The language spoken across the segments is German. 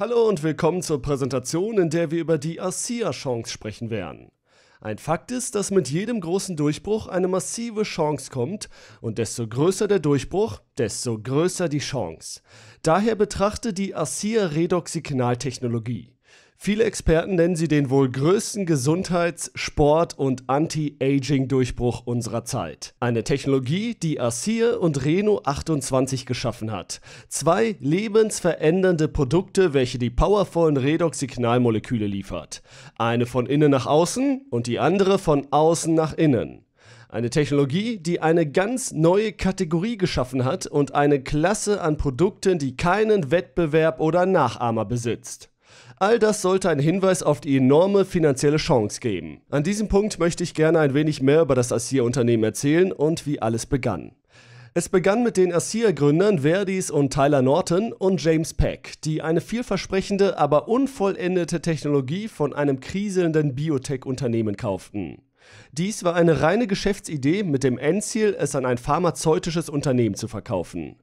Hallo und willkommen zur Präsentation, in der wir über die ASIA-Chance sprechen werden. Ein Fakt ist, dass mit jedem großen Durchbruch eine massive Chance kommt und desto größer der Durchbruch, desto größer die Chance. Daher betrachte die ASIA-Redox-Signaltechnologie. Viele Experten nennen sie den wohl größten Gesundheits-, Sport- und Anti-Aging-Durchbruch unserer Zeit. Eine Technologie, die Asir und Reno 28 geschaffen hat. Zwei lebensverändernde Produkte, welche die powervollen Redox-Signalmoleküle liefert. Eine von innen nach außen und die andere von außen nach innen. Eine Technologie, die eine ganz neue Kategorie geschaffen hat und eine Klasse an Produkten, die keinen Wettbewerb oder Nachahmer besitzt. All das sollte einen Hinweis auf die enorme finanzielle Chance geben. An diesem Punkt möchte ich gerne ein wenig mehr über das Asir-Unternehmen erzählen und wie alles begann. Es begann mit den Asir-Gründern Verdis und Tyler Norton und James Peck, die eine vielversprechende, aber unvollendete Technologie von einem kriselnden Biotech-Unternehmen kauften. Dies war eine reine Geschäftsidee mit dem Endziel, es an ein pharmazeutisches Unternehmen zu verkaufen.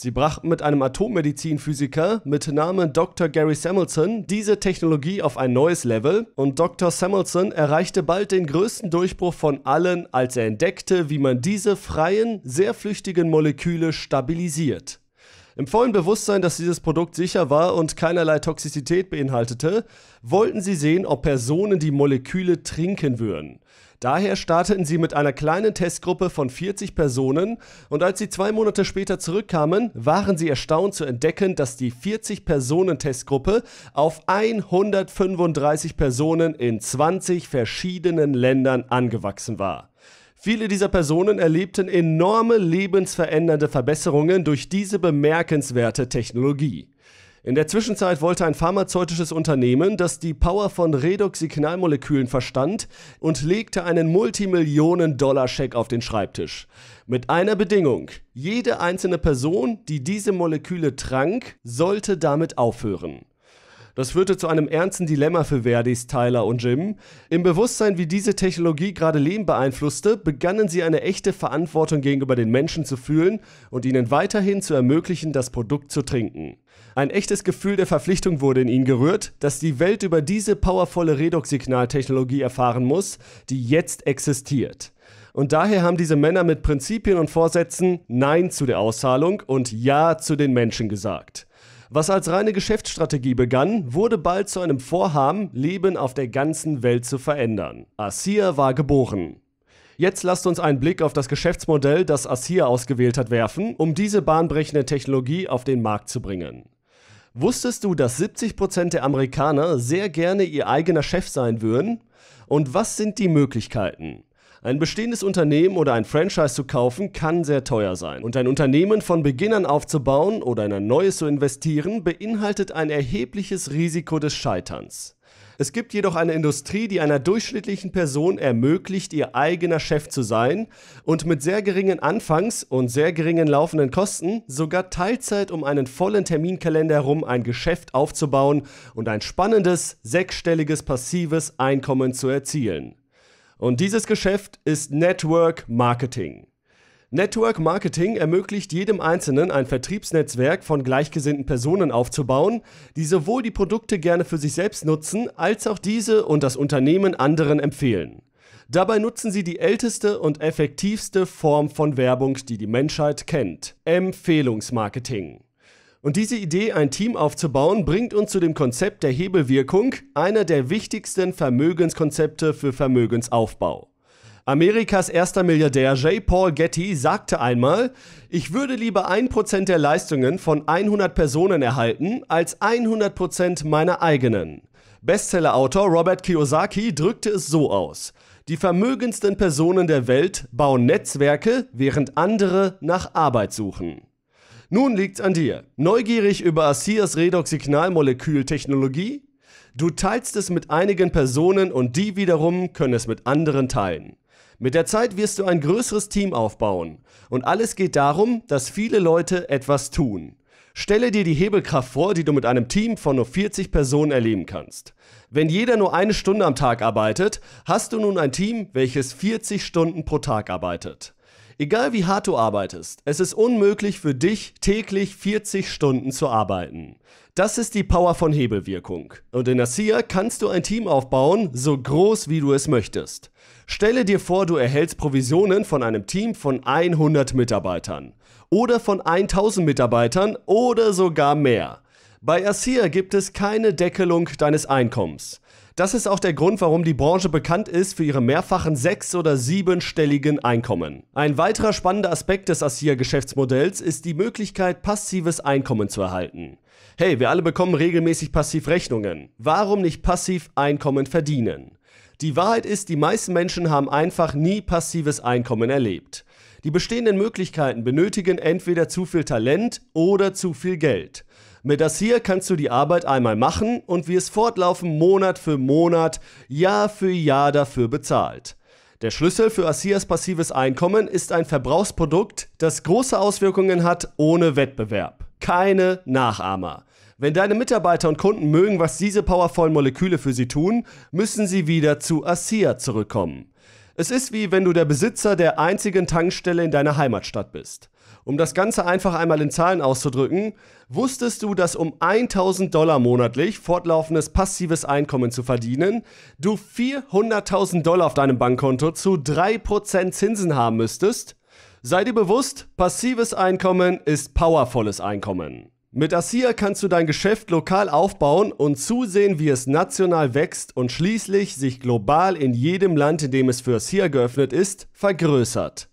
Sie brachten mit einem Atommedizinphysiker mit Namen Dr. Gary Samuelson diese Technologie auf ein neues Level und Dr. Samuelson erreichte bald den größten Durchbruch von allen, als er entdeckte, wie man diese freien, sehr flüchtigen Moleküle stabilisiert. Im vollen Bewusstsein, dass dieses Produkt sicher war und keinerlei Toxizität beinhaltete, wollten sie sehen, ob Personen die Moleküle trinken würden. Daher starteten sie mit einer kleinen Testgruppe von 40 Personen und als sie zwei Monate später zurückkamen, waren sie erstaunt zu entdecken, dass die 40-Personen-Testgruppe auf 135 Personen in 20 verschiedenen Ländern angewachsen war. Viele dieser Personen erlebten enorme lebensverändernde Verbesserungen durch diese bemerkenswerte Technologie. In der Zwischenzeit wollte ein pharmazeutisches Unternehmen, das die Power von Redox-Signalmolekülen verstand, und legte einen Multimillionen-Dollar-Scheck auf den Schreibtisch. Mit einer Bedingung. Jede einzelne Person, die diese Moleküle trank, sollte damit aufhören. Das führte zu einem ernsten Dilemma für Verdis, Tyler und Jim. Im Bewusstsein, wie diese Technologie gerade Leben beeinflusste, begannen sie eine echte Verantwortung gegenüber den Menschen zu fühlen und ihnen weiterhin zu ermöglichen, das Produkt zu trinken. Ein echtes Gefühl der Verpflichtung wurde in ihn gerührt, dass die Welt über diese powervolle Redox-Signaltechnologie erfahren muss, die jetzt existiert. Und daher haben diese Männer mit Prinzipien und Vorsätzen Nein zu der Auszahlung und Ja zu den Menschen gesagt. Was als reine Geschäftsstrategie begann, wurde bald zu einem Vorhaben, Leben auf der ganzen Welt zu verändern. ASIA war geboren. Jetzt lasst uns einen Blick auf das Geschäftsmodell, das ASIA ausgewählt hat, werfen, um diese bahnbrechende Technologie auf den Markt zu bringen. Wusstest du, dass 70% der Amerikaner sehr gerne ihr eigener Chef sein würden? Und was sind die Möglichkeiten? Ein bestehendes Unternehmen oder ein Franchise zu kaufen kann sehr teuer sein. Und ein Unternehmen von Beginn an aufzubauen oder in ein neues zu investieren, beinhaltet ein erhebliches Risiko des Scheiterns. Es gibt jedoch eine Industrie, die einer durchschnittlichen Person ermöglicht, ihr eigener Chef zu sein und mit sehr geringen Anfangs- und sehr geringen laufenden Kosten sogar Teilzeit um einen vollen Terminkalender herum ein Geschäft aufzubauen und ein spannendes, sechsstelliges passives Einkommen zu erzielen. Und dieses Geschäft ist Network Marketing. Network Marketing ermöglicht jedem Einzelnen ein Vertriebsnetzwerk von gleichgesinnten Personen aufzubauen, die sowohl die Produkte gerne für sich selbst nutzen, als auch diese und das Unternehmen anderen empfehlen. Dabei nutzen sie die älteste und effektivste Form von Werbung, die die Menschheit kennt. Empfehlungsmarketing. Und diese Idee, ein Team aufzubauen, bringt uns zu dem Konzept der Hebelwirkung, einer der wichtigsten Vermögenskonzepte für Vermögensaufbau. Amerikas erster Milliardär J. Paul Getty sagte einmal, ich würde lieber 1% der Leistungen von 100 Personen erhalten als 100% meiner eigenen. Bestsellerautor Robert Kiyosaki drückte es so aus. Die vermögendsten Personen der Welt bauen Netzwerke, während andere nach Arbeit suchen. Nun liegt's an dir. Neugierig über Asias Redox-Signalmolekül-Technologie? Du teilst es mit einigen Personen und die wiederum können es mit anderen teilen. Mit der Zeit wirst du ein größeres Team aufbauen. Und alles geht darum, dass viele Leute etwas tun. Stelle dir die Hebelkraft vor, die du mit einem Team von nur 40 Personen erleben kannst. Wenn jeder nur eine Stunde am Tag arbeitet, hast du nun ein Team, welches 40 Stunden pro Tag arbeitet. Egal wie hart du arbeitest, es ist unmöglich für dich, täglich 40 Stunden zu arbeiten. Das ist die Power von Hebelwirkung. Und in ASIA kannst du ein Team aufbauen, so groß wie du es möchtest. Stelle dir vor, du erhältst Provisionen von einem Team von 100 Mitarbeitern oder von 1000 Mitarbeitern oder sogar mehr. Bei ASIA gibt es keine Deckelung deines Einkommens. Das ist auch der Grund, warum die Branche bekannt ist für ihre mehrfachen sechs- oder siebenstelligen Einkommen. Ein weiterer spannender Aspekt des asia geschäftsmodells ist die Möglichkeit, passives Einkommen zu erhalten. Hey, wir alle bekommen regelmäßig Passivrechnungen. Warum nicht passiv Einkommen verdienen? Die Wahrheit ist, die meisten Menschen haben einfach nie passives Einkommen erlebt. Die bestehenden Möglichkeiten benötigen entweder zu viel Talent oder zu viel Geld. Mit das hier kannst du die Arbeit einmal machen und es fortlaufen Monat für Monat, Jahr für Jahr dafür bezahlt. Der Schlüssel für Asias passives Einkommen ist ein Verbrauchsprodukt, das große Auswirkungen hat ohne Wettbewerb keine Nachahmer. Wenn deine Mitarbeiter und Kunden mögen, was diese powervollen Moleküle für sie tun, müssen sie wieder zu ASEA zurückkommen. Es ist wie wenn du der Besitzer der einzigen Tankstelle in deiner Heimatstadt bist. Um das Ganze einfach einmal in Zahlen auszudrücken, wusstest du, dass um 1000 Dollar monatlich fortlaufendes passives Einkommen zu verdienen, du 400.000 Dollar auf deinem Bankkonto zu 3% Zinsen haben müsstest? Sei dir bewusst, passives Einkommen ist powervolles Einkommen. Mit ASIA kannst du dein Geschäft lokal aufbauen und zusehen, wie es national wächst und schließlich sich global in jedem Land, in dem es für ASIA geöffnet ist, vergrößert.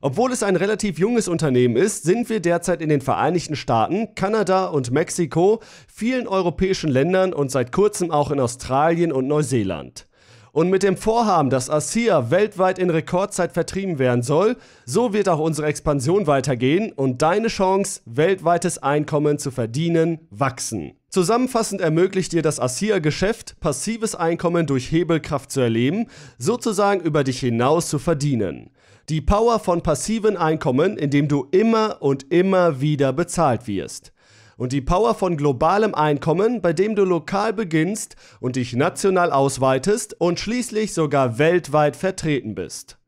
Obwohl es ein relativ junges Unternehmen ist, sind wir derzeit in den Vereinigten Staaten, Kanada und Mexiko, vielen europäischen Ländern und seit kurzem auch in Australien und Neuseeland. Und mit dem Vorhaben, dass ASIA weltweit in Rekordzeit vertrieben werden soll, so wird auch unsere Expansion weitergehen und deine Chance, weltweites Einkommen zu verdienen, wachsen. Zusammenfassend ermöglicht dir das asia geschäft passives Einkommen durch Hebelkraft zu erleben, sozusagen über dich hinaus zu verdienen. Die Power von passiven Einkommen, indem du immer und immer wieder bezahlt wirst und die Power von globalem Einkommen, bei dem du lokal beginnst und dich national ausweitest und schließlich sogar weltweit vertreten bist.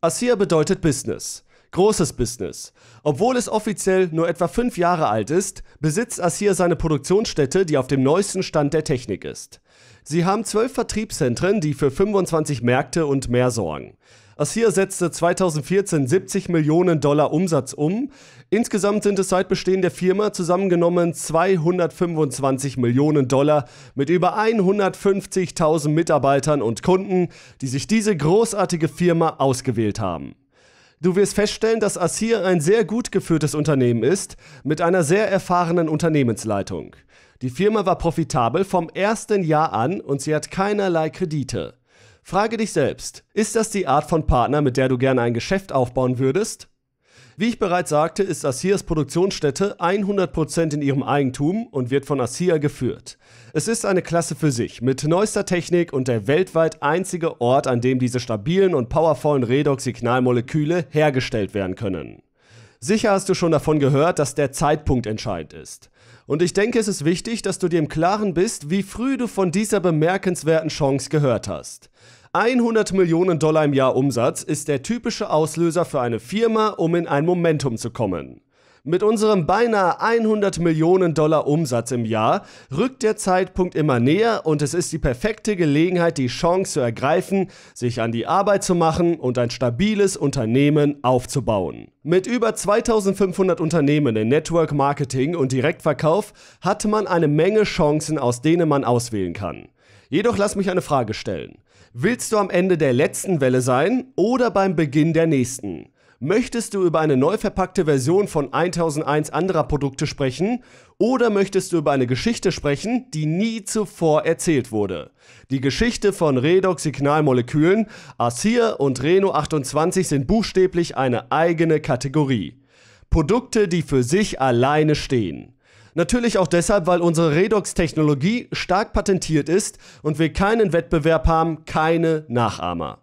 ASEA bedeutet Business. Großes Business. Obwohl es offiziell nur etwa fünf Jahre alt ist, besitzt ASEA seine Produktionsstätte, die auf dem neuesten Stand der Technik ist. Sie haben zwölf Vertriebszentren, die für 25 Märkte und mehr sorgen. ASEA setzte 2014 70 Millionen Dollar Umsatz um, Insgesamt sind es seit Bestehen der Firma zusammengenommen 225 Millionen Dollar mit über 150.000 Mitarbeitern und Kunden, die sich diese großartige Firma ausgewählt haben. Du wirst feststellen, dass Asir ein sehr gut geführtes Unternehmen ist, mit einer sehr erfahrenen Unternehmensleitung. Die Firma war profitabel vom ersten Jahr an und sie hat keinerlei Kredite. Frage dich selbst, ist das die Art von Partner, mit der du gerne ein Geschäft aufbauen würdest? Wie ich bereits sagte, ist Asias Produktionsstätte 100% in ihrem Eigentum und wird von Asia geführt. Es ist eine Klasse für sich, mit neuester Technik und der weltweit einzige Ort, an dem diese stabilen und powervollen Redox-Signalmoleküle hergestellt werden können. Sicher hast du schon davon gehört, dass der Zeitpunkt entscheidend ist. Und ich denke, es ist wichtig, dass du dir im Klaren bist, wie früh du von dieser bemerkenswerten Chance gehört hast. 100 Millionen Dollar im Jahr Umsatz ist der typische Auslöser für eine Firma, um in ein Momentum zu kommen. Mit unserem beinahe 100 Millionen Dollar Umsatz im Jahr rückt der Zeitpunkt immer näher und es ist die perfekte Gelegenheit, die Chance zu ergreifen, sich an die Arbeit zu machen und ein stabiles Unternehmen aufzubauen. Mit über 2500 Unternehmen in Network Marketing und Direktverkauf hat man eine Menge Chancen, aus denen man auswählen kann. Jedoch lass mich eine Frage stellen. Willst du am Ende der letzten Welle sein oder beim Beginn der nächsten? Möchtest du über eine neu verpackte Version von 1001 anderer Produkte sprechen oder möchtest du über eine Geschichte sprechen, die nie zuvor erzählt wurde? Die Geschichte von Redox-Signalmolekülen, ASIR und Reno28 sind buchstäblich eine eigene Kategorie. Produkte, die für sich alleine stehen. Natürlich auch deshalb, weil unsere Redox-Technologie stark patentiert ist und wir keinen Wettbewerb haben, keine Nachahmer.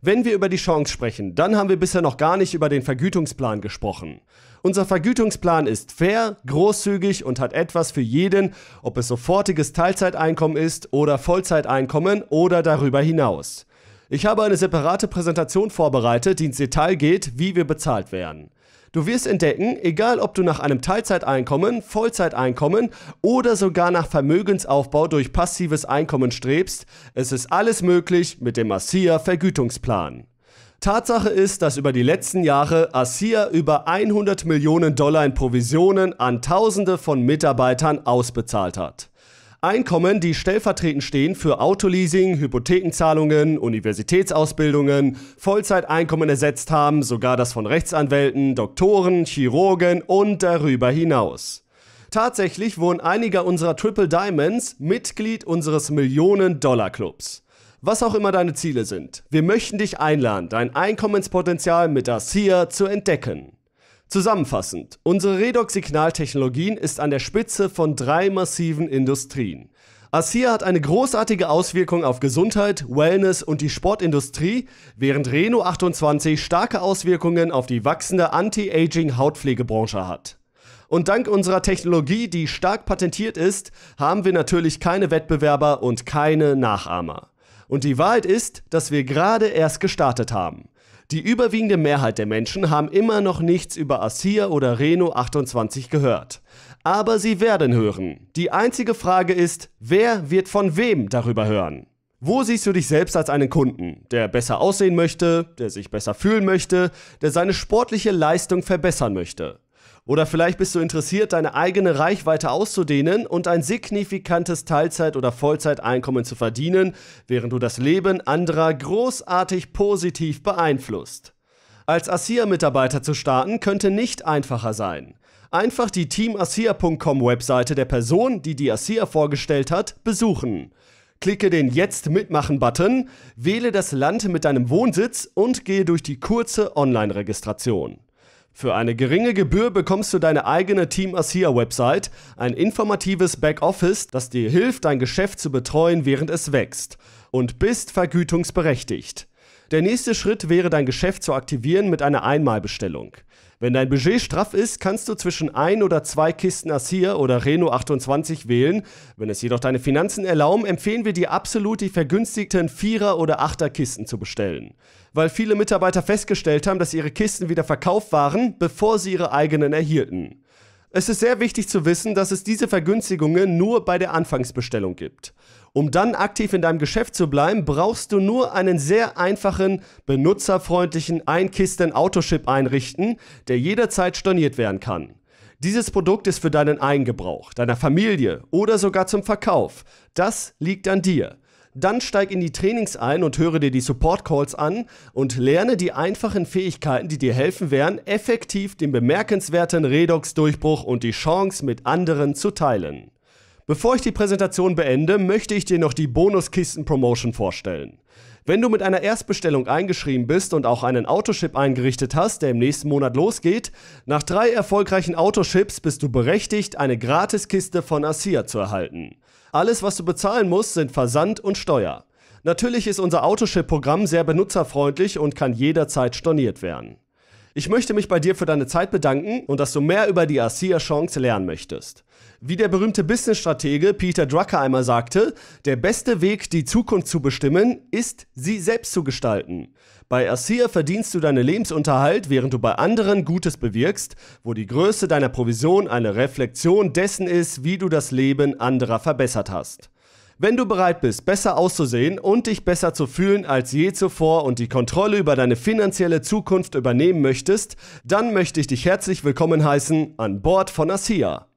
Wenn wir über die Chance sprechen, dann haben wir bisher noch gar nicht über den Vergütungsplan gesprochen. Unser Vergütungsplan ist fair, großzügig und hat etwas für jeden, ob es sofortiges Teilzeiteinkommen ist oder Vollzeiteinkommen oder darüber hinaus. Ich habe eine separate Präsentation vorbereitet, die ins Detail geht, wie wir bezahlt werden. Du wirst entdecken, egal ob du nach einem Teilzeiteinkommen, Vollzeiteinkommen oder sogar nach Vermögensaufbau durch passives Einkommen strebst, es ist alles möglich mit dem ASIA Vergütungsplan. Tatsache ist, dass über die letzten Jahre ASIA über 100 Millionen Dollar in Provisionen an Tausende von Mitarbeitern ausbezahlt hat. Einkommen, die stellvertretend stehen für Autoleasing, Hypothekenzahlungen, Universitätsausbildungen, Vollzeiteinkommen ersetzt haben, sogar das von Rechtsanwälten, Doktoren, Chirurgen und darüber hinaus. Tatsächlich wurden einige unserer Triple Diamonds Mitglied unseres Millionen-Dollar-Clubs. Was auch immer deine Ziele sind, wir möchten dich einladen, dein Einkommenspotenzial mit ASIA zu entdecken. Zusammenfassend, unsere Redox-Signaltechnologien ist an der Spitze von drei massiven Industrien. ASIA hat eine großartige Auswirkung auf Gesundheit, Wellness und die Sportindustrie, während Reno 28 starke Auswirkungen auf die wachsende Anti-Aging-Hautpflegebranche hat. Und dank unserer Technologie, die stark patentiert ist, haben wir natürlich keine Wettbewerber und keine Nachahmer. Und die Wahrheit ist, dass wir gerade erst gestartet haben. Die überwiegende Mehrheit der Menschen haben immer noch nichts über ASIA oder Reno 28 gehört. Aber sie werden hören. Die einzige Frage ist, wer wird von wem darüber hören? Wo siehst du dich selbst als einen Kunden, der besser aussehen möchte, der sich besser fühlen möchte, der seine sportliche Leistung verbessern möchte? Oder vielleicht bist du interessiert, deine eigene Reichweite auszudehnen und ein signifikantes Teilzeit- oder Vollzeiteinkommen zu verdienen, während du das Leben anderer großartig positiv beeinflusst. Als ASIA-Mitarbeiter zu starten, könnte nicht einfacher sein. Einfach die teamasia.com-Webseite der Person, die die ASIA vorgestellt hat, besuchen. Klicke den Jetzt mitmachen-Button, wähle das Land mit deinem Wohnsitz und gehe durch die kurze Online-Registration. Für eine geringe Gebühr bekommst du deine eigene Team Asia Website, ein informatives Backoffice, das dir hilft, dein Geschäft zu betreuen, während es wächst und bist vergütungsberechtigt. Der nächste Schritt wäre, dein Geschäft zu aktivieren mit einer Einmalbestellung. Wenn dein Budget straff ist, kannst du zwischen ein oder zwei Kisten Assir oder Renault 28 wählen. Wenn es jedoch deine Finanzen erlauben, empfehlen wir dir absolut die vergünstigten Vierer- oder Achterkisten zu bestellen. Weil viele Mitarbeiter festgestellt haben, dass ihre Kisten wieder verkauft waren, bevor sie ihre eigenen erhielten. Es ist sehr wichtig zu wissen, dass es diese Vergünstigungen nur bei der Anfangsbestellung gibt. Um dann aktiv in deinem Geschäft zu bleiben, brauchst du nur einen sehr einfachen, benutzerfreundlichen Einkisten-Autoship einrichten, der jederzeit storniert werden kann. Dieses Produkt ist für deinen Eigengebrauch, deiner Familie oder sogar zum Verkauf. Das liegt an dir. Dann steig in die Trainings ein und höre dir die Support Calls an und lerne die einfachen Fähigkeiten, die dir helfen werden, effektiv den bemerkenswerten Redox-Durchbruch und die Chance mit anderen zu teilen. Bevor ich die Präsentation beende, möchte ich dir noch die Bonuskisten-Promotion vorstellen. Wenn du mit einer Erstbestellung eingeschrieben bist und auch einen Autoship eingerichtet hast, der im nächsten Monat losgeht, nach drei erfolgreichen Autoships bist du berechtigt, eine Gratiskiste von ASIA zu erhalten. Alles, was du bezahlen musst, sind Versand und Steuer. Natürlich ist unser Autoship-Programm sehr benutzerfreundlich und kann jederzeit storniert werden. Ich möchte mich bei dir für deine Zeit bedanken und dass du mehr über die ASIA-Chance lernen möchtest. Wie der berühmte Business-Stratege Peter Drucker einmal sagte, der beste Weg, die Zukunft zu bestimmen, ist, sie selbst zu gestalten. Bei ASEA verdienst du deinen Lebensunterhalt, während du bei anderen Gutes bewirkst, wo die Größe deiner Provision eine Reflexion dessen ist, wie du das Leben anderer verbessert hast. Wenn du bereit bist, besser auszusehen und dich besser zu fühlen als je zuvor und die Kontrolle über deine finanzielle Zukunft übernehmen möchtest, dann möchte ich dich herzlich willkommen heißen an Bord von ASEA.